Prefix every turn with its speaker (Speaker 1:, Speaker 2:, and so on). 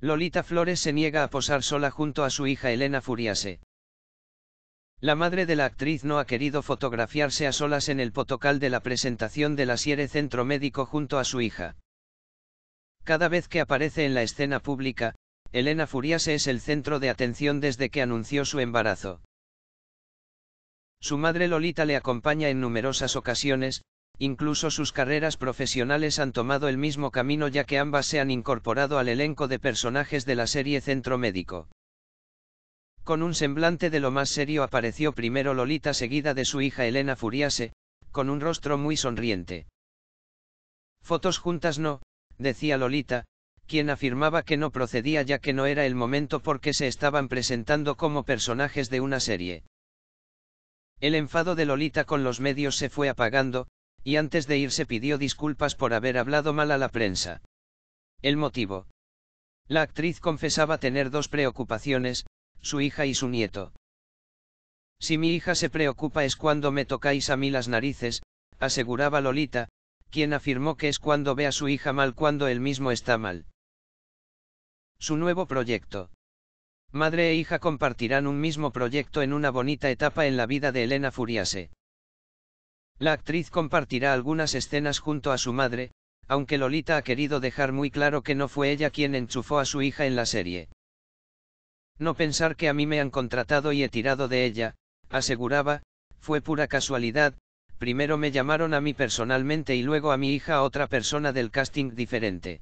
Speaker 1: Lolita Flores se niega a posar sola junto a su hija Elena Furiase. La madre de la actriz no ha querido fotografiarse a solas en el potocal de la presentación de la Siere Centro Médico junto a su hija. Cada vez que aparece en la escena pública, Elena Furiase es el centro de atención desde que anunció su embarazo. Su madre Lolita le acompaña en numerosas ocasiones, Incluso sus carreras profesionales han tomado el mismo camino ya que ambas se han incorporado al elenco de personajes de la serie Centro Médico. Con un semblante de lo más serio apareció primero Lolita seguida de su hija Elena Furiase, con un rostro muy sonriente. Fotos juntas no, decía Lolita, quien afirmaba que no procedía ya que no era el momento porque se estaban presentando como personajes de una serie. El enfado de Lolita con los medios se fue apagando, y antes de irse pidió disculpas por haber hablado mal a la prensa. El motivo. La actriz confesaba tener dos preocupaciones, su hija y su nieto. Si mi hija se preocupa es cuando me tocáis a mí las narices, aseguraba Lolita, quien afirmó que es cuando ve a su hija mal cuando él mismo está mal. Su nuevo proyecto. Madre e hija compartirán un mismo proyecto en una bonita etapa en la vida de Elena Furiase. La actriz compartirá algunas escenas junto a su madre, aunque Lolita ha querido dejar muy claro que no fue ella quien enchufó a su hija en la serie. No pensar que a mí me han contratado y he tirado de ella, aseguraba, fue pura casualidad, primero me llamaron a mí personalmente y luego a mi hija a otra persona del casting diferente.